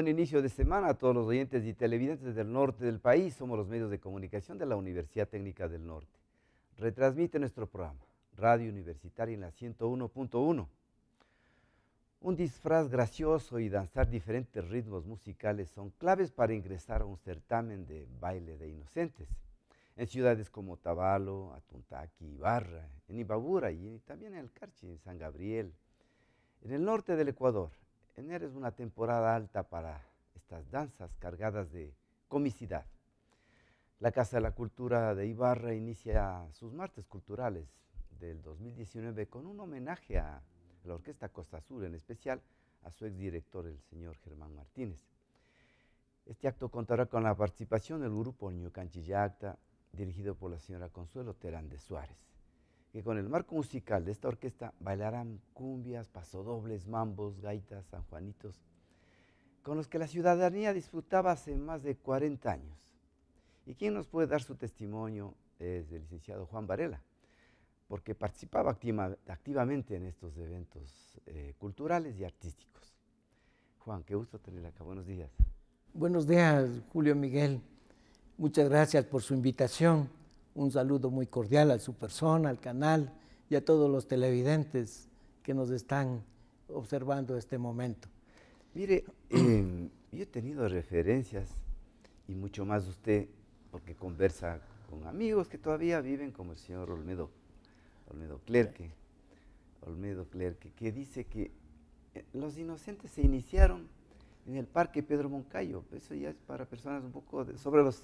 buen inicio de semana a todos los oyentes y televidentes del norte del país. Somos los medios de comunicación de la Universidad Técnica del Norte. Retransmite nuestro programa, Radio Universitaria en la 101.1. Un disfraz gracioso y danzar diferentes ritmos musicales son claves para ingresar a un certamen de baile de inocentes. En ciudades como Tabalo, Atuntaqui, Ibarra, en Ibabura y también en El Carchi, en San Gabriel. En el norte del Ecuador, Enero es una temporada alta para estas danzas cargadas de comicidad. La Casa de la Cultura de Ibarra inicia sus martes culturales del 2019 con un homenaje a la Orquesta Costa Sur, en especial a su exdirector, el señor Germán Martínez. Este acto contará con la participación del grupo Ñucanchillacta, dirigido por la señora Consuelo Terán de Suárez que con el marco musical de esta orquesta bailaran cumbias, pasodobles, mambos, gaitas, sanjuanitos, con los que la ciudadanía disfrutaba hace más de 40 años. ¿Y quien nos puede dar su testimonio? Es el licenciado Juan Varela, porque participaba activamente en estos eventos eh, culturales y artísticos. Juan, qué gusto tenerla acá. Buenos días. Buenos días, Julio Miguel. Muchas gracias por su invitación un saludo muy cordial a su persona, al canal y a todos los televidentes que nos están observando este momento. Mire, eh, yo he tenido referencias y mucho más usted, porque conversa con amigos que todavía viven, como el señor Olmedo, Olmedo Clerque, Olmedo Clerque, que dice que eh, los inocentes se iniciaron en el Parque Pedro Moncayo, eso ya es para personas un poco sobre los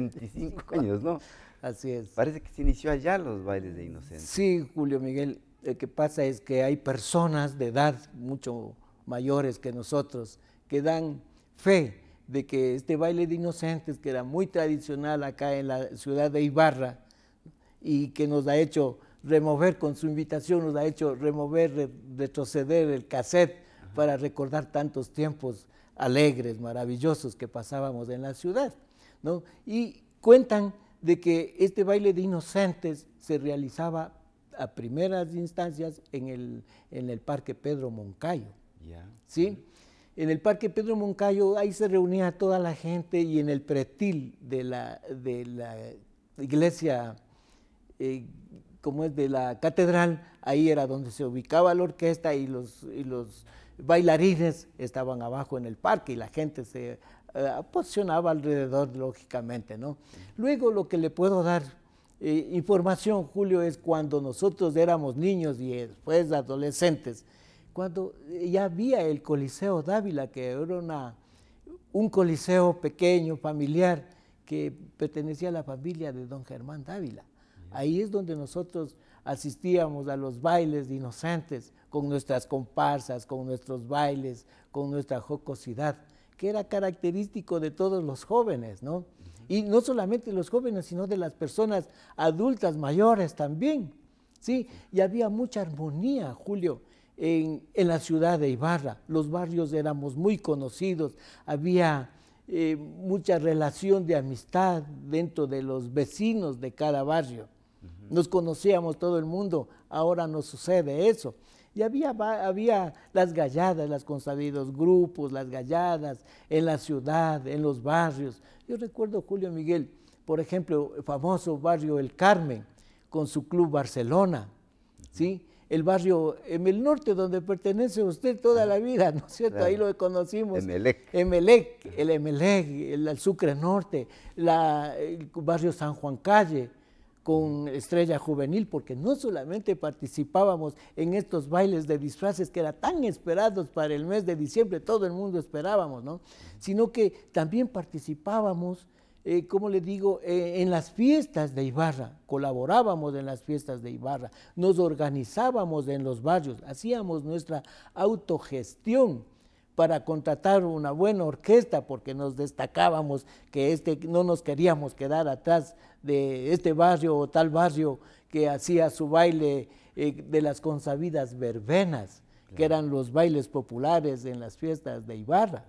75 años, ¿no? Así es. Parece que se inició allá los bailes de Inocentes. Sí, Julio Miguel, lo que pasa es que hay personas de edad mucho mayores que nosotros que dan fe de que este baile de inocentes, que era muy tradicional acá en la ciudad de Ibarra y que nos ha hecho remover con su invitación, nos ha hecho remover, retroceder el cassette para recordar tantos tiempos alegres, maravillosos que pasábamos en la ciudad. Y cuentan de que este baile de inocentes se realizaba a primeras instancias en el, en el Parque Pedro Moncayo. ¿sí? En el Parque Pedro Moncayo ahí se reunía toda la gente y en el pretil de la, de la iglesia, eh, como es de la catedral, ahí era donde se ubicaba la orquesta y los, y los bailarines estaban abajo en el parque y la gente se eh, posicionaba alrededor, lógicamente, ¿no? Luego lo que le puedo dar eh, información, Julio, es cuando nosotros éramos niños y después adolescentes, cuando ya había el Coliseo Dávila, que era una, un coliseo pequeño, familiar, que pertenecía a la familia de don Germán Dávila. Ahí es donde nosotros asistíamos a los bailes de inocentes, con nuestras comparsas, con nuestros bailes, con nuestra jocosidad que era característico de todos los jóvenes, ¿no? Y no solamente los jóvenes, sino de las personas adultas, mayores también, ¿sí? Y había mucha armonía, Julio, en, la ciudad de Ibarra. Los barrios éramos muy conocidos, había eh, mucha relación de amistad dentro de los vecinos de cada barrio. Nos conocíamos todo el mundo, ahora no sucede eso. Y había, había las galladas, los consabidos grupos, las galladas en la ciudad, en los barrios. Yo recuerdo Julio Miguel, por ejemplo, el famoso barrio El Carmen, con su club Barcelona, ¿sí? el barrio en el norte donde pertenece usted toda la vida, ¿no es cierto? Ahí lo conocimos. Emelec. Emelec, el Emelec, el, Sucre Norte, el barrio San Juan Calle, con Estrella Juvenil, porque no solamente participábamos en estos bailes de disfraces que eran tan esperados para el mes de diciembre, todo el mundo esperábamos, ¿no? Sino que también participábamos, eh, como le digo, eh, en las fiestas de Ibarra, colaborábamos en las fiestas de Ibarra, nos organizábamos en los barrios, hacíamos nuestra autogestión para contratar una buena orquesta, porque nos destacábamos que este, no nos queríamos quedar atrás de este barrio o tal barrio que hacía su baile eh, de las consabidas verbenas, que eran los bailes populares en las fiestas de Ibarra.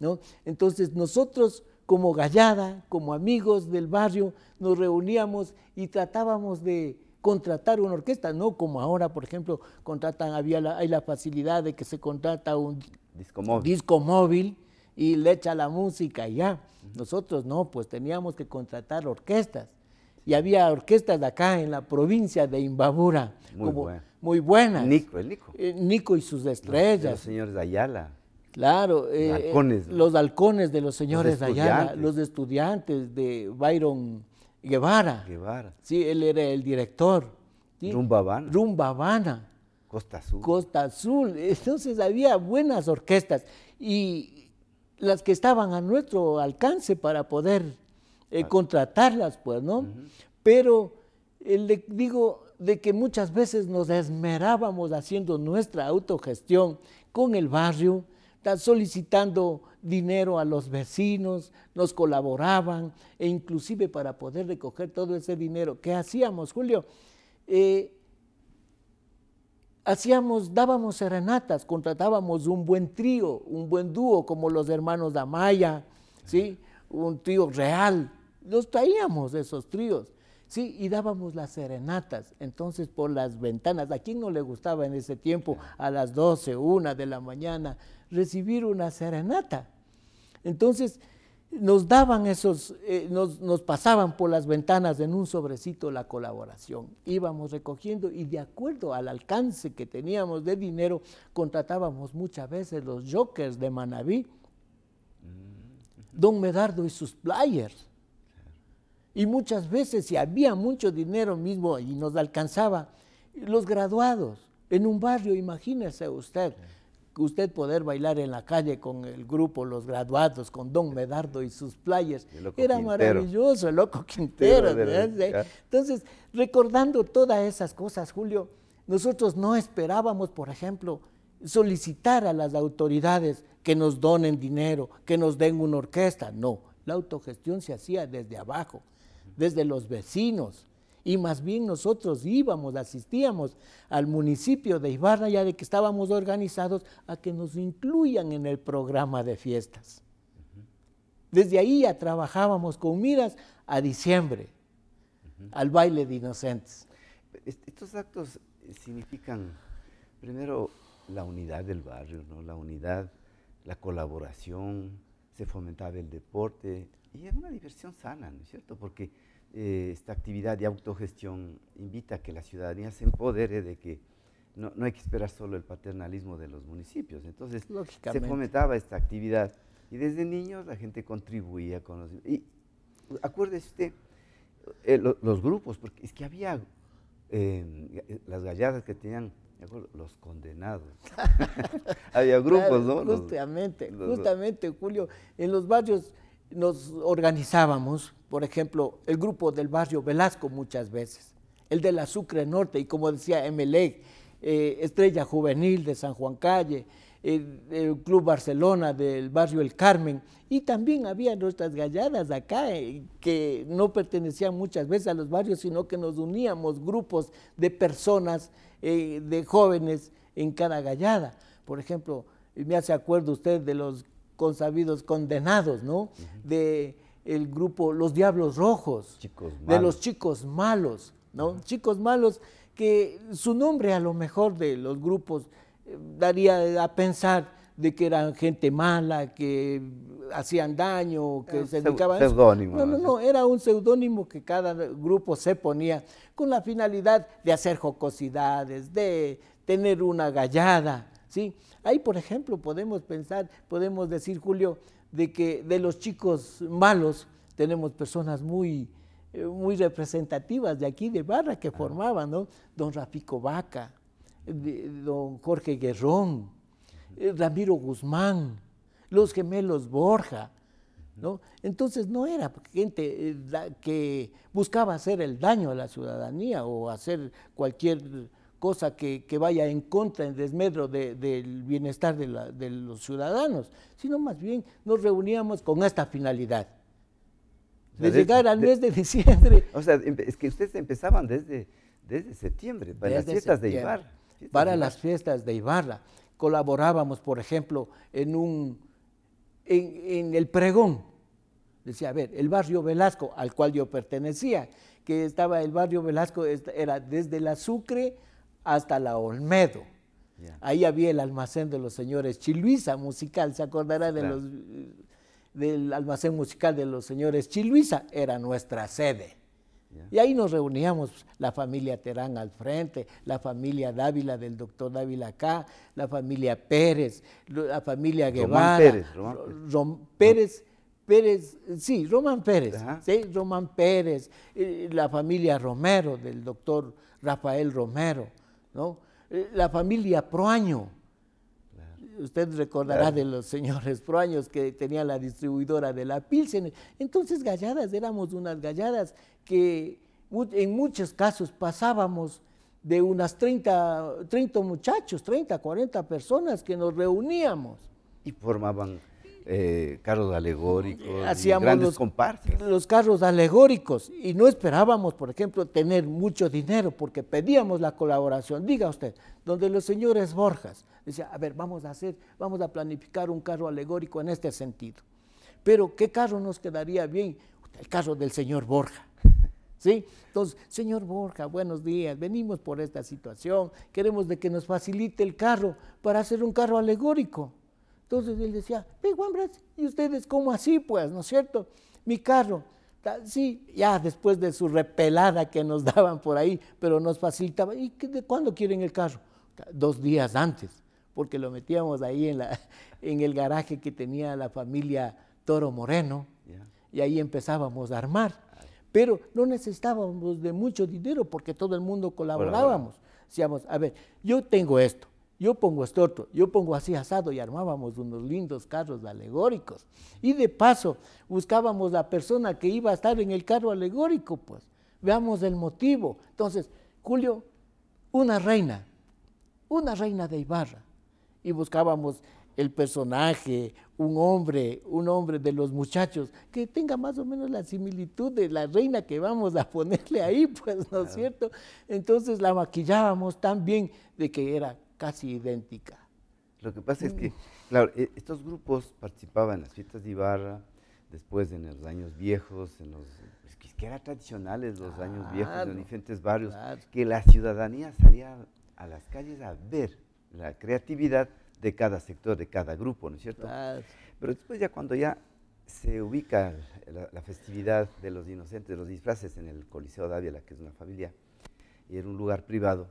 ¿no? Entonces nosotros como Gallada, como amigos del barrio, nos reuníamos y tratábamos de contratar una orquesta, no como ahora, por ejemplo, contratan, había hay la facilidad de que se contrata un disco móvil, y le echa la música y ya. Nosotros no, pues teníamos que contratar orquestas. Y había orquestas de acá en la provincia de Imbabura, muy, buenas. Nico, el Nico. Eh, Nico y sus estrellas. los señores Ayala. Claro, los eh, halcones de los señores de Ayala, los estudiantes de Byron Guevara. Guevara. Sí, él era el director. Rumba Habana. Rumba Costa Azul. Costa Azul. Entonces había buenas orquestas y las que estaban a nuestro alcance para poder eh, contratarlas, pues, ¿no? Pero le digo de que muchas veces nos esmerábamos haciendo nuestra autogestión con el barrio, están solicitando dinero a los vecinos, nos colaboraban e inclusive para poder recoger todo ese dinero. ¿Qué hacíamos, Julio? Eh, hacíamos, dábamos serenatas, contratábamos un buen trío, un buen dúo como los hermanos Damaya, ¿sí? un trío real. nos traíamos esos tríos Sí, y dábamos las serenatas, entonces por las ventanas, a quién no le gustaba en ese tiempo, a las 12, 1 de la mañana, recibir una serenata. Entonces nos daban esos, eh, nos, pasaban por las ventanas en un sobrecito la colaboración. Íbamos recogiendo y de acuerdo al alcance que teníamos de dinero, contratábamos muchas veces los jokers de Manabí, mm. don Medardo y sus players y muchas veces, si había mucho dinero mismo y nos alcanzaba, los graduados, en un barrio, imagínese usted, usted poder bailar en la calle con el grupo Los Graduados, con Don Medardo y sus playas. Era maravilloso, el loco Quintero. Entonces, recordando todas esas cosas, Julio, nosotros no esperábamos, por ejemplo, solicitar a las autoridades que nos donen dinero, que nos den una orquesta. No, la autogestión se hacía desde abajo desde los vecinos. Y más bien nosotros íbamos, asistíamos al municipio de Ibarra ya de que estábamos organizados a que nos incluyan en el programa de fiestas. Desde ahí ya trabajábamos con miras a diciembre, al baile de inocentes. Estos actos significan, primero, la unidad del barrio, ¿no? la unidad, la colaboración, se fomentaba el deporte y era una diversión sana, ¿no es cierto? Porque eh, esta actividad de autogestión invita a que la ciudadanía se empodere de que no, no hay que esperar solo el paternalismo de los municipios. Entonces, se fomentaba esta actividad. Y desde niños la gente contribuía con los... Y acuérdese usted, eh, los grupos, porque es que había eh, las galladas que tenían los condenados. Había grupos, ¿no? Justamente, justamente, Julio. En los barrios nos organizábamos, por ejemplo, el grupo del barrio Velasco muchas veces, el de la Sucre Norte, y como decía MLEG, eh, Estrella Juvenil de San Juan Calle, el, Club Barcelona del barrio El Carmen, y también había nuestras galladas acá, eh, que no pertenecían muchas veces a los barrios, sino que nos uníamos grupos de personas, eh, de jóvenes en cada gallada. Por ejemplo, me hace acuerdo usted de los sabidos condenados, ¿no? De el grupo Los Diablos Rojos, de los chicos malos, ¿no? Chicos malos que su nombre a lo mejor de los grupos eh, daría a pensar de que eran gente mala, que hacían daño, que se dedicaban a No, no, no, era un seudónimo que cada grupo se ponía con la finalidad de hacer jocosidades, de tener una gallada, ¿sí? Ahí, por ejemplo, podemos pensar, podemos decir, Julio, de que de los chicos malos tenemos personas muy, eh, muy representativas de aquí, de Barra, que formaban, ¿no? Don Rafico Vaca, don Jorge Guerrón, eh, Ramiro Guzmán, los gemelos Borja, ¿no? Entonces no era gente eh, que buscaba hacer el daño a la ciudadanía o hacer cualquier cosa que, vaya en contra, en desmedro del bienestar de, los ciudadanos, sino más bien nos reuníamos con esta finalidad de llegar al mes de diciembre. O sea, es que ustedes empezaban desde, desde septiembre, para las fiestas de Ibarra. para las fiestas de Ibarra. Colaborábamos, por ejemplo, en un en, en, el pregón. Decía, a ver, el barrio Velasco, al cual yo pertenecía, que estaba el barrio Velasco, era desde la Sucre hasta la Olmedo. Ahí había el almacén de los señores Chiluisa musical, se acordará de los, del almacén musical de los señores Chiluisa, era nuestra sede. Y ahí nos reuníamos, la familia Terán al frente, la familia Dávila del doctor Dávila acá, la familia Pérez, la familia Guevara. Román Pérez. Pérez. sí, Román Pérez, Román Pérez, eh, la familia Romero, del doctor Rafael Romero, ¿no? Eh, la familia Proaño. Usted recordará de los señores Proaños que tenía la distribuidora de la Pilsen. Entonces, galladas, éramos unas galladas que en muchos casos pasábamos de unas 30, 30 muchachos, 30, 40 personas que nos reuníamos. Y formaban eh, carros alegóricos, los, Los carros alegóricos y no esperábamos, por ejemplo, tener mucho dinero porque pedíamos la colaboración. Diga usted, donde los señores Borjas decía, a ver, vamos a hacer, vamos a planificar un carro alegórico en este sentido. Pero ¿qué carro nos quedaría bien? El carro del señor Borja. ¿Sí? Entonces, señor Borja, buenos días, venimos por esta situación, queremos de que nos facilite el carro para hacer un carro alegórico. Entonces él decía, ve Juan ¿y ustedes cómo así, pues, no es cierto? Mi carro, sí, ya después de su repelada que nos daban por ahí, pero nos facilitaba, ¿y de cuándo quieren el carro? Dos días antes, porque lo metíamos ahí en, el garaje que tenía la familia Toro Moreno, y ahí empezábamos a armar. Pero no necesitábamos de mucho dinero porque todo el mundo colaborábamos. Decíamos, a ver, yo tengo esto, yo pongo estorto, yo pongo así asado y armábamos unos lindos carros alegóricos. Y de paso buscábamos la persona que iba a estar en el carro alegórico, pues. Veamos el motivo. Entonces, Julio, una reina, una reina de Ibarra. Y buscábamos el personaje, un hombre, un hombre de los muchachos, que tenga más o menos la similitud de la reina que vamos a ponerle ahí, pues, ¿no es cierto? Entonces la maquillábamos tan bien de que era casi idéntica. Lo que pasa es que, mm. claro, e, estos grupos participaban en las fiestas de Ibarra, después en los años viejos, en los pues, que eran tradicionales los años viejos en diferentes barrios, que la ciudadanía salía a las calles a ver la creatividad de cada sector, de cada grupo, ¿no es cierto? Pero después ya cuando ya se ubica la, festividad de los inocentes, los disfraces en el Coliseo Ávila, que es una familia, y era un lugar privado,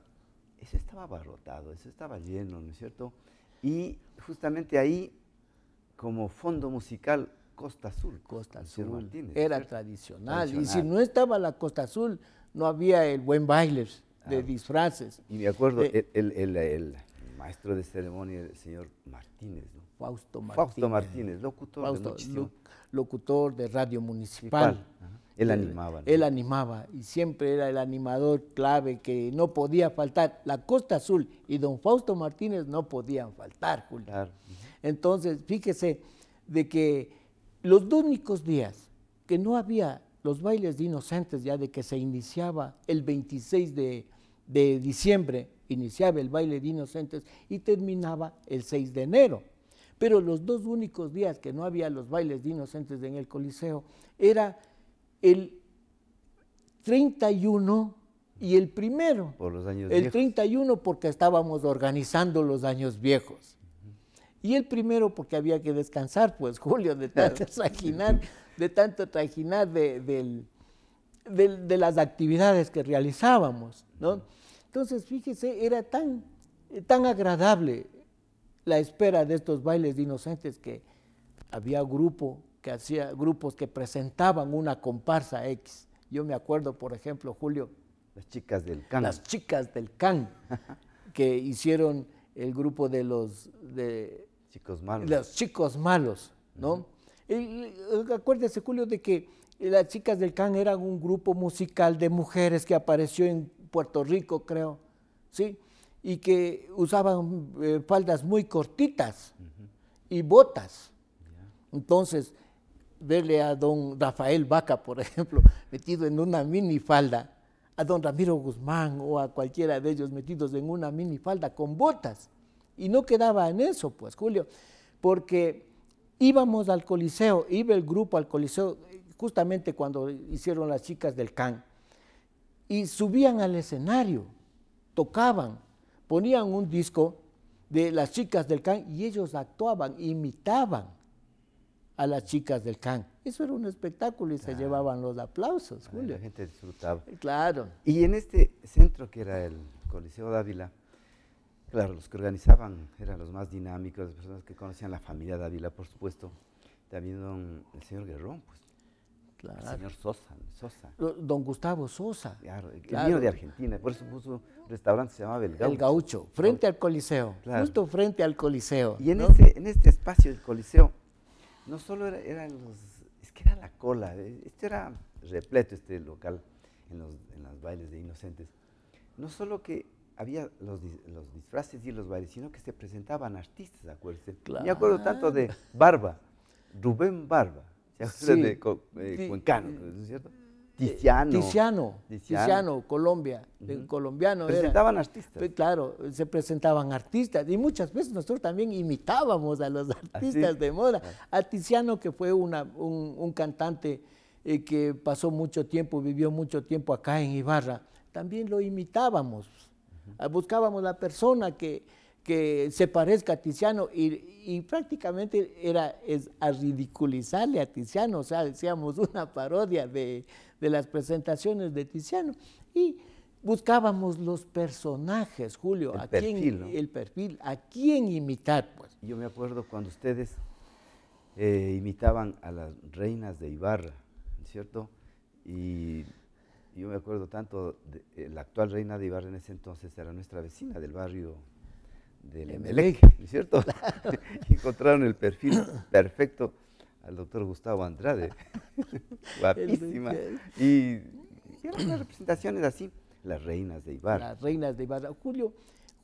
eso estaba abarrotado, eso estaba lleno, ¿no es cierto? Y justamente ahí, como fondo musical, Costa Azul. Costa Azul. era tradicional. Y si no estaba la Costa Azul, no había el buen baile de ah. disfraces. Y me acuerdo, eh, el, maestro de ceremonia, el señor Martínez, ¿no? Fausto Martínez. Fausto Martínez, locutor, de Radio Municipal él este, animaba. Él animaba y siempre era el animador clave que no podía faltar. La Costa Azul y don Fausto Martínez no podían faltar, Julio. Entonces, fíjese de que los dos únicos días que no había los bailes de inocentes, ya de que se iniciaba el 26 de, de diciembre, iniciaba el baile de inocentes y terminaba el 6 de enero. Pero los dos únicos días que no había los bailes de inocentes en el Coliseo era el 31 y el primero. Por los años el 31 porque estábamos organizando los años viejos. Y el primero porque había que descansar, pues Julio, de tanto trajinar, de tanto las actividades que realizábamos. ¿no? Entonces, fíjese, era tan, tan agradable la espera de estos bailes de inocentes que había grupo que hacía grupos que presentaban una comparsa X. Yo me acuerdo, por ejemplo, Julio. Las chicas del can. Las chicas del can, que hicieron el grupo de los. chicos malos. Los chicos malos, ¿no? acuérdese, Julio, de que las chicas del can eran un grupo musical de mujeres que apareció en Puerto Rico, creo, ¿sí? Y que usaban eh, faldas muy cortitas y botas. Entonces, verle a don Rafael Vaca, por ejemplo, metido en una minifalda, a don Ramiro Guzmán o a cualquiera de ellos metidos en una minifalda con botas. Y no quedaba en eso, pues, Julio, porque íbamos al Coliseo, iba el grupo al Coliseo, justamente cuando hicieron las chicas del CAN, y subían al escenario, tocaban, ponían un disco de las chicas del CAN y ellos actuaban, imitaban a las chicas del CAN. Eso era un espectáculo y se llevaban los aplausos, La gente disfrutaba. Eh, claro. Y en este centro que era el Coliseo Dávila, claro, los que organizaban eran los más dinámicos, las personas que conocían la familia Dávila, por supuesto, también don, el señor Guerrón, pues. Claro. El señor Sosa, Sosa. Don Gustavo Sosa. Claro, el vino de Argentina, por eso puso un restaurante se llama El Gaucho. frente al Coliseo, justo frente al Coliseo. Y en, este, en este espacio del Coliseo no solo era, eran los, es que era la cola, eh, este era repleto este local en los, bailes de inocentes. No solo que había los, disfraces y los bailes, sino que se presentaban artistas, acuérdense. Me acuerdo tanto de Barba, Rubén Barba, ¿se de Cuencano, ¿no es cierto? Tiziano. Tiziano, Tiziano, Colombia, colombiano. Presentaban artistas. Pues, claro, se presentaban artistas y muchas veces nosotros también imitábamos a los ah, artistas de moda. Ah. A Tiziano, que fue un, cantante eh, que pasó mucho tiempo, vivió mucho tiempo acá en Ibarra, también lo imitábamos. Ah, buscábamos la persona que, se parezca a Tiziano y, prácticamente era a ridiculizarle a Tiziano, o sea, decíamos una parodia de de las presentaciones de Tiziano. Y buscábamos los personajes, Julio, el a perfil, quién, el perfil, a quién imitar, pues. Yo me acuerdo cuando ustedes eh, imitaban a las reinas de Ibarra, ¿cierto? Y yo me acuerdo tanto, de, eh, la actual reina de Ibarra en ese entonces era nuestra vecina del barrio del MLE, cierto? Encontraron el perfil perfecto al doctor Gustavo Andrade, guapísima. Y hicieron unas representaciones así, las reinas de Ibarra. Las reinas de Ibarra. Julio,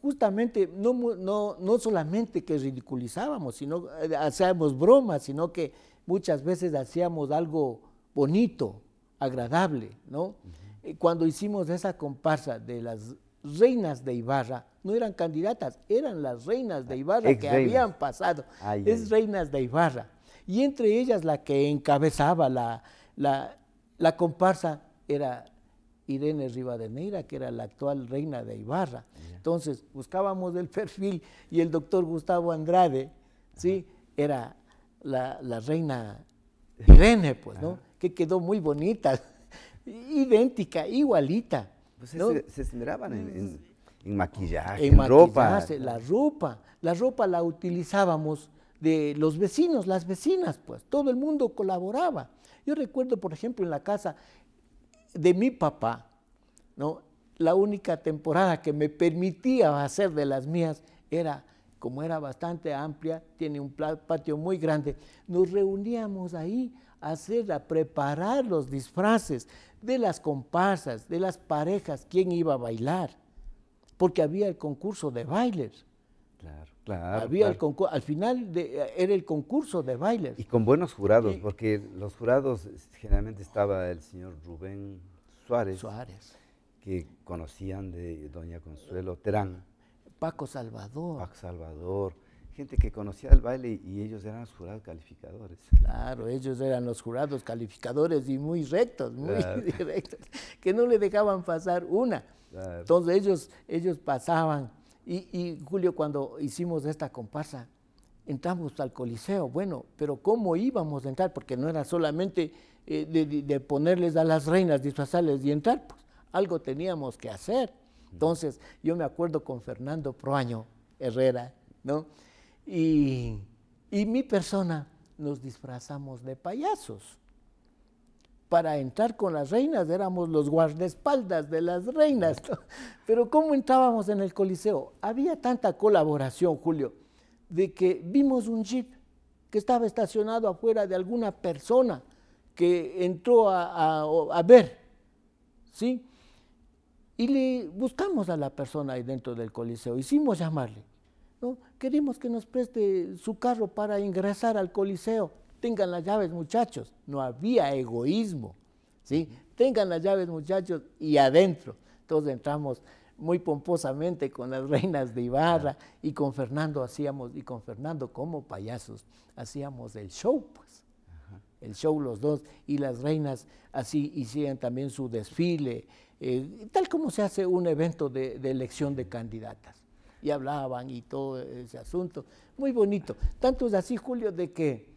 justamente no, no, no solamente que ridiculizábamos, sino que eh, hacíamos bromas, sino que muchas veces hacíamos algo bonito, agradable, ¿no? Cuando hicimos esa comparsa de las reinas de Ibarra, no eran candidatas, eran las reinas de ah, Ibarra que habían pasado. es reinas de Ibarra y entre ellas la que encabezaba la, la, comparsa era Irene Rivadeneira, que era la actual reina de Ibarra. Entonces, buscábamos el perfil y el doctor Gustavo Andrade, ¿sí? Era la, la, reina Irene, pues, Que quedó muy bonita, idéntica, igualita. Pues se, centraban en, maquillaje, en, maquillaje, La ropa, la ropa la utilizábamos de los vecinos, las vecinas, pues todo el mundo colaboraba. Yo recuerdo, por ejemplo, en la casa de mi papá, ¿no? la única temporada que me permitía hacer de las mías era, como era bastante amplia, tiene un patio muy grande, nos reuníamos ahí a hacer, a preparar los disfraces de las comparsas, de las parejas, quién iba a bailar, porque había el concurso de bailes. Claro. Había al final era el concurso de bailes. Y con buenos jurados, porque los jurados generalmente estaba el señor Rubén Suárez. Que conocían de doña Consuelo Terán. Paco Salvador. Paco Salvador. Gente que conocía el baile y ellos eran los jurados calificadores. Claro, ellos eran los jurados calificadores y muy rectos, muy directos, que no le dejaban pasar una. Entonces ellos, ellos pasaban y, Julio, cuando hicimos esta comparsa, entramos al Coliseo, bueno, pero ¿cómo íbamos a entrar? Porque no era solamente eh, de, ponerles a las reinas, disfrazarles y entrar, pues algo teníamos que hacer. Entonces, yo me acuerdo con Fernando Proaño Herrera, ¿no? y mi persona nos disfrazamos de payasos para entrar con las reinas, éramos los guardaespaldas de las reinas. Pero ¿cómo entrábamos en el Coliseo? Había tanta colaboración, Julio, de que vimos un jeep que estaba estacionado afuera de alguna persona que entró a, ver, ¿sí? Y le buscamos a la persona ahí dentro del Coliseo, hicimos llamarle, ¿no? Queremos que nos preste su carro para ingresar al Coliseo Tengan las llaves, muchachos. No había egoísmo. ¿sí? Tengan las llaves, muchachos, y adentro. Todos entramos muy pomposamente con las reinas de Ibarra y con Fernando hacíamos, y con Fernando como payasos, hacíamos el show, pues. El show los dos y las reinas así hicieron también su desfile, eh, tal como se hace un evento de, de elección de candidatas. Y hablaban y todo ese asunto. Muy bonito. Tanto es así, Julio, de que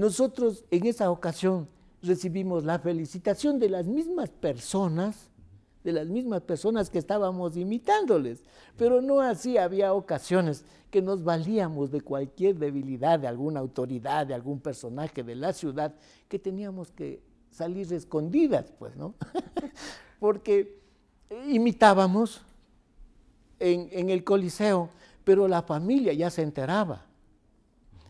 nosotros en esa ocasión recibimos la felicitación de las mismas personas, de las mismas personas que estábamos imitándoles, pero no así había ocasiones que nos valíamos de cualquier debilidad de alguna autoridad, de algún personaje de la ciudad, que teníamos que salir escondidas, pues, ¿no? Porque imitábamos en, en el Coliseo, pero la familia ya se enteraba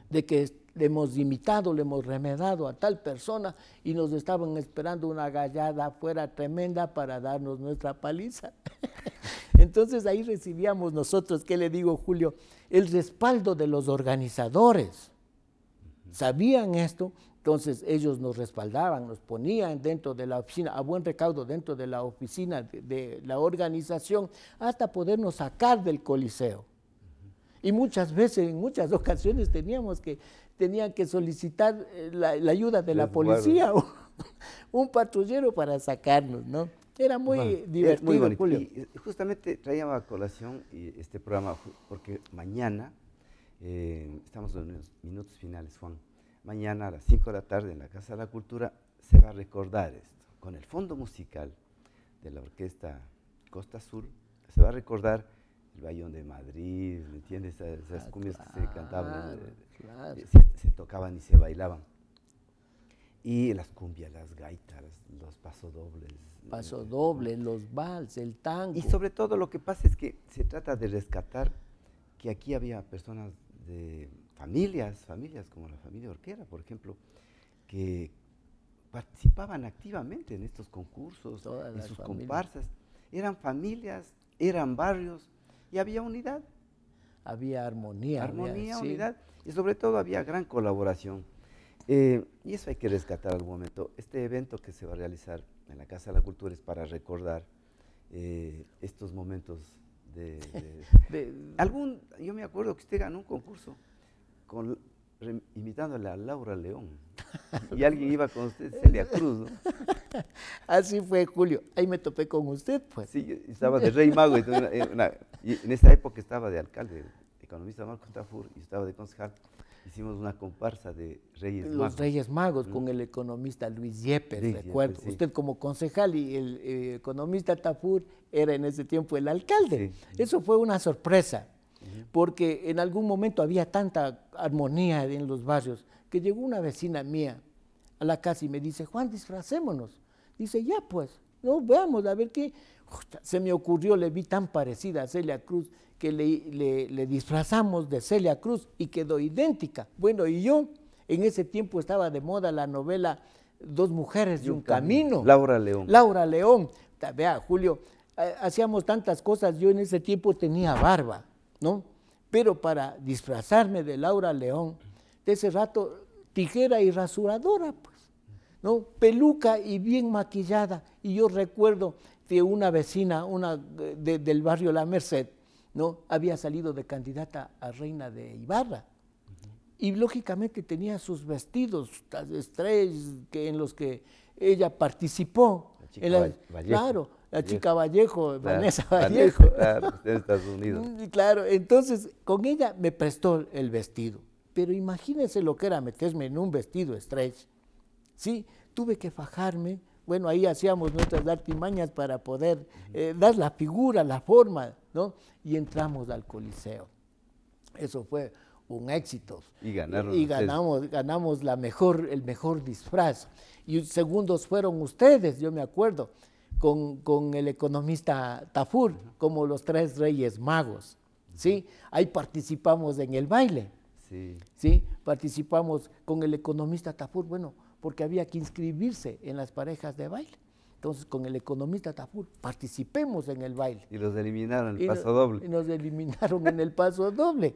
de que le hemos imitado, le hemos remedado a tal persona y nos estaban esperando una gallada afuera tremenda para darnos nuestra paliza. Entonces ahí recibíamos nosotros, ¿qué le digo Julio? El respaldo de los organizadores. Sabían esto, entonces ellos nos respaldaban, nos ponían dentro de la oficina, a buen recaudo dentro de la oficina de la organización, hasta podernos sacar del coliseo. Y muchas veces, en muchas ocasiones teníamos que tenían que solicitar eh, la, ayuda de la policía o un patrullero para sacarnos, ¿no? Era muy divertido, Y eh, justamente traía a colación este programa, porque mañana, eh, estamos en los minutos finales, Juan, mañana a las 5 de la tarde en la Casa de la Cultura se va a recordar esto, con el fondo musical de la Orquesta Costa Sur, se va a recordar el Bayón de Madrid, ¿me entiendes? Esas, ah, cumbias que se cantaban, se, tocaban y se bailaban. Y las cumbias, las gaitas, los pasodobles. Pasodobles, eh, los vals, el tango. Y sobre todo lo que pasa es que se trata de rescatar que aquí había personas de familias, familias como la familia Orquera, por ejemplo, que participaban activamente en estos concursos, en sus comparsas. Eran familias, eran barrios, y había unidad. Había armonía. Armonía, unidad y sobre todo había gran colaboración. Eh, y eso hay que rescatar al momento. Este evento que se va a realizar en la Casa de la Cultura es para recordar eh, estos momentos de, algún yo me acuerdo que usted ganó un concurso con imitándole a Laura León. y alguien iba con usted, Celia Cruz, ¿no? Así fue, Julio. Ahí me topé con usted, pues. Sí, estaba de Rey Mago. en esa época estaba de alcalde, economista Marco Tafur, y estaba de concejal. Hicimos una comparsa de Reyes Magos. Los Reyes Magos con el economista Luis Yepes, recuerdo. Usted como concejal y el eh, economista Tafur era en ese tiempo el alcalde. Eso fue una sorpresa porque en algún momento había tanta armonía en los barrios que llegó una vecina mía a la casa y me dice, Juan, disfracémonos. Dice, ya pues, no, veamos, a ver qué. se me ocurrió, le vi tan parecida a Celia Cruz que le, disfrazamos de Celia Cruz y quedó idéntica. Bueno, y yo en ese tiempo estaba de moda la novela Dos mujeres de un, camino. Laura León. Laura León. Vea, Julio, hacíamos tantas cosas. Yo en ese tiempo tenía barba. Pero para disfrazarme de Laura León, de ese rato, tijera y rasuradora, pues, ¿no? Peluca y bien maquillada. Y yo recuerdo que una vecina, una eh, del barrio La Merced, ¿no? Había salido de candidata a reina de Ibarra. Y lógicamente tenía sus vestidos, las estrellas que, en los que ella participó. La claro, la chica Vallejo, Vanessa Vallejo. Ah, Estados Unidos. Mm, claro, entonces con ella me prestó el vestido. Pero imagínense lo que era meterme en un vestido stretch. Sí, tuve que fajarme. Bueno, ahí hacíamos nuestras artimañas para poder eh, dar la figura, la forma, ¿no? Y entramos al Coliseo. Eso fue un éxito. Y ganaron. y ganamos, ganamos la mejor, el mejor disfraz. Y segundos fueron ustedes, yo me acuerdo con, el economista Tafur, como los tres reyes magos. ¿sí? Ahí participamos en el baile. Sí. Participamos con el economista Tafur, bueno, porque había que inscribirse en las parejas de baile. Entonces, con el economista Tafur, participemos en el baile. Y los eliminaron en el paso doble. Y nos eliminaron en el paso doble.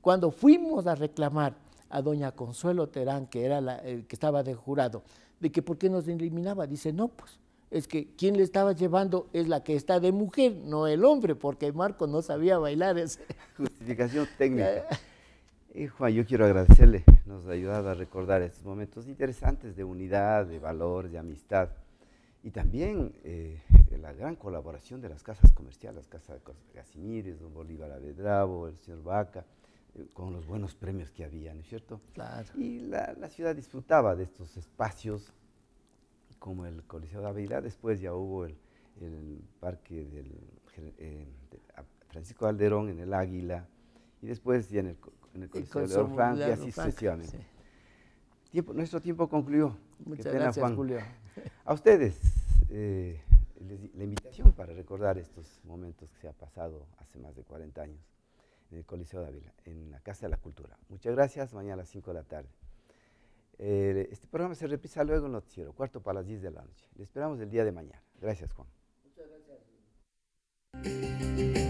Cuando fuimos a reclamar a doña Consuelo Terán, que, era la, eh, que estaba de jurado, de que por qué nos eliminaba, dice, no, pues, es que quien le estaba llevando es la que está de mujer, no el hombre, porque Marco no sabía bailar. Justificación técnica. Eh, Juan, yo quiero agradecerle, nos ha ayudado a recordar estos momentos interesantes de unidad, de valor, de amistad y también eh, la gran colaboración de las casas comerciales, Casa Casimires, Don Bolívar avedrabo el señor Vaca, eh, con los buenos premios que había, ¿no es cierto? Claro. Y la, la ciudad disfrutaba de estos espacios como el Coliseo de Ávila, después ya hubo el, parque del eh, de Francisco Alderón en el Águila, y después ya en el, Coliseo de Orfán, y así sucesivamente. nuestro tiempo concluyó. Muchas gracias, Julio. A ustedes eh, la invitación para recordar estos momentos que se ha pasado hace más de 40 años en el Coliseo de Ávila, en la Casa de la Cultura. Muchas gracias, mañana a las 5 de la tarde. Eh, este programa se repisa luego en Noticiero, cuarto para las 10 de la noche. Le esperamos el día de mañana. Gracias, Juan. Muchas gracias.